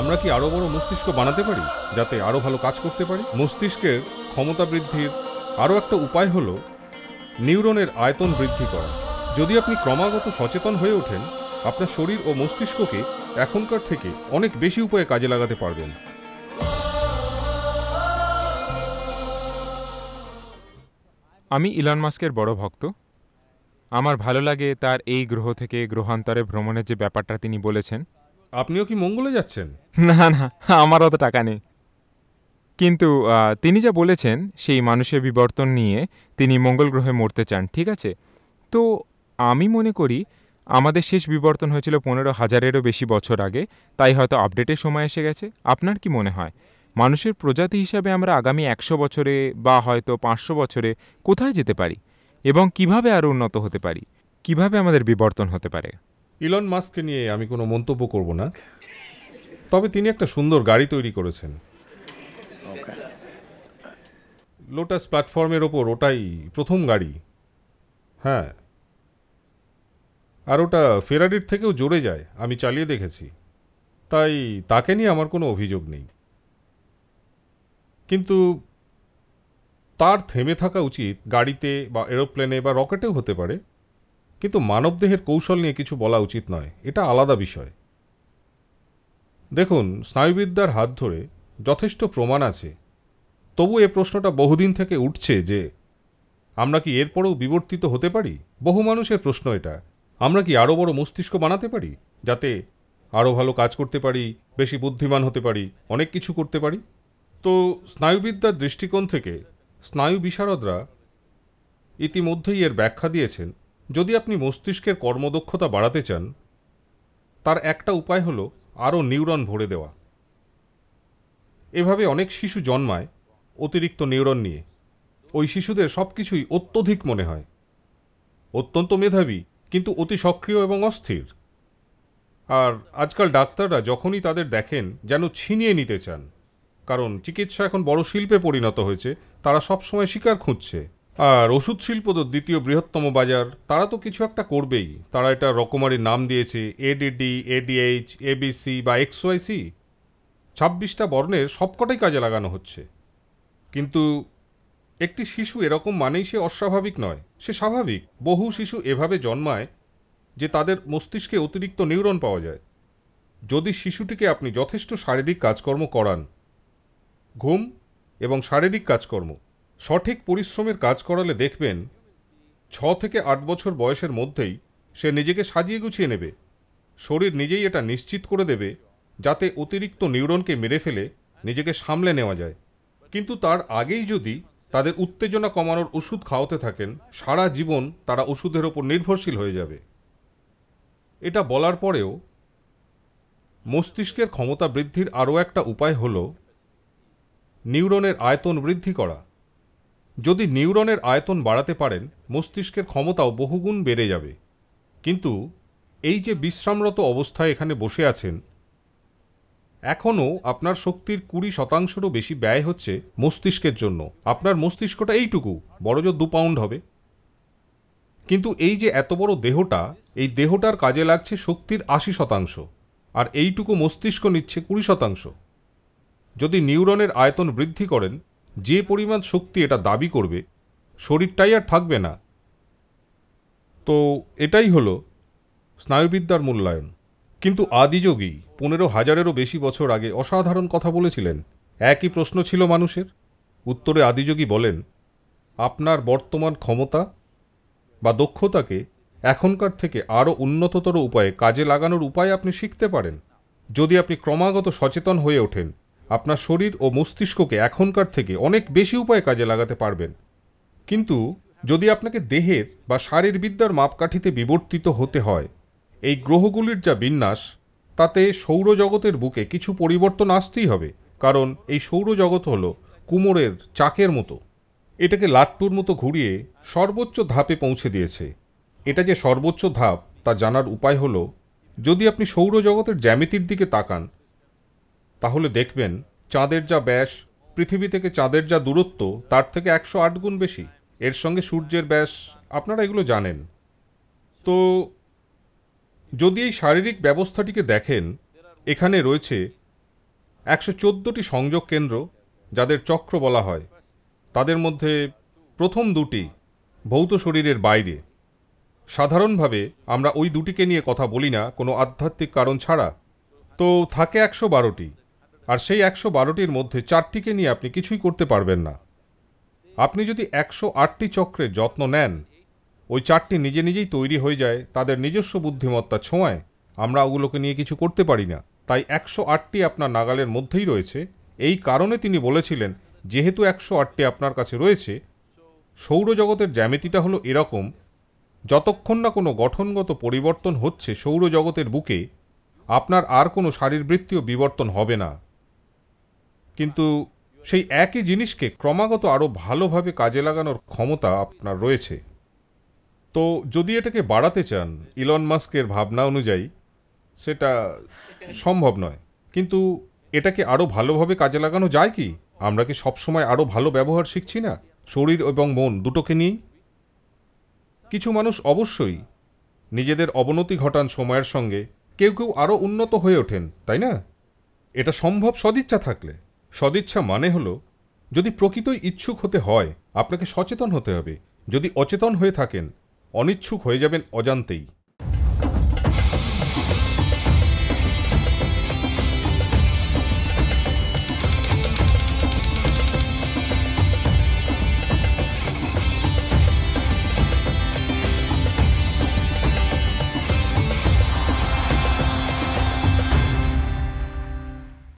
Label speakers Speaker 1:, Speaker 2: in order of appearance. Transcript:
Speaker 1: আমরা কি আরও বড় মস্তিষ্ক বানাতে পারি যাতে আরও ভালো কাজ করতে পারি মস্তিষ্কের ক্ষমতা বৃদ্ধির আরও একটা উপায় হলো নিউরনের আয়তন বৃদ্ধি করা যদি আপনি ক্রমাগত সচেতন হয়ে ওঠেন আপনার শরীর ও মস্তিষ্ককে এখনকার থেকে অনেক বেশি উপায়ে কাজে লাগাতে পারবেন
Speaker 2: আমি ইলন মাস্কের বড় ভক্ত আমার ভালো লাগে তার এই গ্রহ থেকে গ্রহান্তরে ভ্রমণের যে ব্যাপারটা তিনি বলেছেন আপনিও কি মঙ্গলে যাচ্ছেন না না আমার অত টাকা নেই কিন্তু তিনি যা বলেছেন সেই মানুষের বিবর্তন নিয়ে তিনি মঙ্গল গ্রহে মরতে চান ঠিক আছে তো আমি মনে করি আমাদের শেষ বিবর্তন হয়েছিল পনেরো হাজারেরও বেশি বছর আগে তাই হয়তো আপডেটের সময় এসে গেছে আপনার কি মনে হয় মানুষের প্রজাতি হিসাবে আমরা আগামী একশো বছরে বা হয়তো পাঁচশো বছরে কোথায় যেতে পারি এবং কিভাবে আরও উন্নত হতে পারি কিভাবে আমাদের বিবর্তন হতে পারে
Speaker 1: ইলন মাস্ককে নিয়ে আমি কোনো মন্তব্য করব না তবে তিনি একটা সুন্দর গাড়ি তৈরি করেছেন লোটাস প্ল্যাটফর্মের ওপর ওটাই প্রথম গাড়ি হ্যাঁ আর ওটা ফেরারির থেকেও জোরে যায় আমি চালিয়ে দেখেছি তাই তাকে নিয়ে আমার কোনো অভিযোগ নেই কিন্তু তার থেমে থাকা উচিত গাড়িতে বা এরোপ্লেনে বা রকেটেও হতে পারে কিন্তু মানবদেহের কৌশল নিয়ে কিছু বলা উচিত নয় এটা আলাদা বিষয় দেখুন স্নায়ুবিদ্যার হাত ধরে যথেষ্ট প্রমাণ আছে তবু এ প্রশ্নটা বহুদিন থেকে উঠছে যে আমরা কি এরপরেও বিবর্তিত হতে পারি বহু মানুষের প্রশ্ন এটা আমরা কি আরও বড় মস্তিষ্ক বানাতে পারি যাতে আরও ভালো কাজ করতে পারি বেশি বুদ্ধিমান হতে পারি অনেক কিছু করতে পারি তো স্নায়ুবিদ্যার দৃষ্টিকোণ থেকে স্নায়ু বিশারদরা ইতিমধ্যেই এর ব্যাখ্যা দিয়েছেন যদি আপনি মস্তিষ্কের কর্মদক্ষতা বাড়াতে চান তার একটা উপায় হলো আরও নিউরন ভরে দেওয়া এভাবে অনেক শিশু জন্মায় অতিরিক্ত নিউরন নিয়ে ওই শিশুদের সব কিছুই অত্যধিক মনে হয় অত্যন্ত মেধাবী কিন্তু অতি সক্রিয় এবং অস্থির আর আজকাল ডাক্তাররা যখনই তাদের দেখেন যেন ছিনিয়ে নিতে চান কারণ চিকিৎসা এখন বড় শিল্পে পরিণত হয়েছে তারা সবসময় শিকার খুঁজছে আর ওষুধ শিল্প তো দ্বিতীয় বৃহত্তম বাজার তারা তো কিছু একটা করবেই তারা এটা রকমারি নাম দিয়েছে এডিডি এডিএইচ এবিসি বা এক্সওয়াইসি ছাব্বিশটা বর্ণের সবকটাই কাজে লাগানো হচ্ছে কিন্তু একটি শিশু এরকম মানেই সে অস্বাভাবিক নয় সে স্বাভাবিক বহু শিশু এভাবে জন্মায় যে তাদের মস্তিষ্কে অতিরিক্ত নিউরন পাওয়া যায় যদি শিশুটিকে আপনি যথেষ্ট শারীরিক কাজকর্ম করান ঘুম এবং শারীরিক কাজকর্ম সঠিক পরিশ্রমের কাজ করালে দেখবেন ছ থেকে আট বছর বয়সের মধ্যেই সে নিজেকে সাজিয়ে গুছিয়ে নেবে শরীর নিজেই এটা নিশ্চিত করে দেবে যাতে অতিরিক্ত নিউরনকে মেরে ফেলে নিজেকে সামলে নেওয়া যায় কিন্তু তার আগেই যদি তাদের উত্তেজনা কমানোর ওষুধ খাওয়াতে থাকেন সারা জীবন তারা ওষুধের ওপর নির্ভরশীল হয়ে যাবে এটা বলার পরেও মস্তিষ্কের ক্ষমতা বৃদ্ধির আরও একটা উপায় হল নিউরনের আয়তন বৃদ্ধি করা যদি নিউরনের আয়তন বাড়াতে পারেন মস্তিষ্কের ক্ষমতাও বহুগুণ বেড়ে যাবে কিন্তু এই যে বিশ্রামরত অবস্থায় এখানে বসে আছেন এখনও আপনার শক্তির কুড়ি শতাংশেরও বেশি ব্যয় হচ্ছে মস্তিষ্কের জন্য আপনার মস্তিষ্কটা এইটুকু বড়জোর দু পাউন্ড হবে কিন্তু এই যে এত বড় দেহটা এই দেহটার কাজে লাগছে শক্তির আশি শতাংশ আর এইটুকু মস্তিষ্ক নিচ্ছে কুড়ি শতাংশ যদি নিউরনের আয়তন বৃদ্ধি করেন যে পরিমাণ শক্তি এটা দাবি করবে শরীরটাই আর থাকবে না তো এটাই হলো স্নায়ুবিদ্যার মূল্যায়ন কিন্তু আদিযোগী পনেরো হাজারেরও বেশি বছর আগে অসাধারণ কথা বলেছিলেন একই প্রশ্ন ছিল মানুষের উত্তরে আদিযোগী বলেন আপনার বর্তমান ক্ষমতা বা দক্ষতাকে এখনকার থেকে আরও উন্নততর উপায়ে কাজে লাগানোর উপায় আপনি শিখতে পারেন যদি আপনি ক্রমাগত সচেতন হয়ে ওঠেন আপনার শরীর ও মস্তিষ্ককে এখনকার থেকে অনেক বেশি উপায়ে কাজে লাগাতে পারবেন কিন্তু যদি আপনাকে দেহের বা শারীরবিদ্যার মাপকাঠিতে বিবর্তিত হতে হয় এই গ্রহগুলির যা বিন্যাস তাতে সৌরজগতের বুকে কিছু পরিবর্তন আসতেই হবে কারণ এই সৌরজগৎ হল কুমোরের চাকের মতো এটাকে লাট্টুর মতো ঘুরিয়ে সর্বোচ্চ ধাপে পৌঁছে দিয়েছে এটা যে সর্বোচ্চ ধাপ তা জানার উপায় হল যদি আপনি সৌরজগতের জ্যামিতির দিকে তাকান তাহলে দেখবেন চাঁদের যা ব্যাস পৃথিবী থেকে চাঁদের যা দূরত্ব তার থেকে একশো আট গুণ বেশি এর সঙ্গে সূর্যের ব্যাস আপনারা এগুলো জানেন তো যদি এই শারীরিক ব্যবস্থাটিকে দেখেন এখানে রয়েছে একশো চোদ্দোটি সংযোগ কেন্দ্র যাদের চক্র বলা হয় তাদের মধ্যে প্রথম দুটি ভৌত শরীরের বাইরে সাধারণভাবে আমরা ওই দুটিকে নিয়ে কথা বলি না কোনো আধ্যাত্মিক কারণ ছাড়া তো থাকে একশো বারোটি আর সেই একশো বারোটির মধ্যে চারটিকে নিয়ে আপনি কিছুই করতে পারবেন না আপনি যদি একশো আটটি চক্রের যত্ন নেন ওই চারটি নিজে নিজেই তৈরি হয়ে যায় তাদের নিজস্ব বুদ্ধিমত্তা ছোঁয়ায় আমরা ওগুলোকে নিয়ে কিছু করতে পারি না তাই একশো আটটি আপনার নাগালের মধ্যেই রয়েছে এই কারণে তিনি বলেছিলেন যেহেতু একশো আটটি আপনার কাছে রয়েছে সৌরজগতের জ্যামিতিটা হলো এরকম যতক্ষণ না কোনো গঠনগত পরিবর্তন হচ্ছে সৌরজগতের বুকে আপনার আর কোনো শারীরবৃত্তীয় বিবর্তন হবে না কিন্তু সেই একই জিনিসকে ক্রমাগত আরও ভালোভাবে কাজে লাগানোর ক্ষমতা আপনার রয়েছে তো যদি এটাকে বাড়াতে চান ইলন মাস্কের ভাবনা অনুযায়ী সেটা সম্ভব নয় কিন্তু এটাকে আরও ভালোভাবে কাজে লাগানো যায় কি আমরা কি সবসময় আরও ভালো ব্যবহার শিখছি না শরীর এবং মন দুটোকে নিয়েই কিছু মানুষ অবশ্যই নিজেদের অবনতি ঘটান সময়ের সঙ্গে কেউ কেউ আরও উন্নত হয়ে ওঠেন তাই না এটা সম্ভব সদিচ্ছা থাকলে সদিচ্ছা মানে হলো যদি প্রকৃতই ইচ্ছুক হতে হয় আপনাকে সচেতন হতে হবে যদি অচেতন হয়ে থাকেন অনিচ্ছুক হয়ে যাবেন অজান্তেই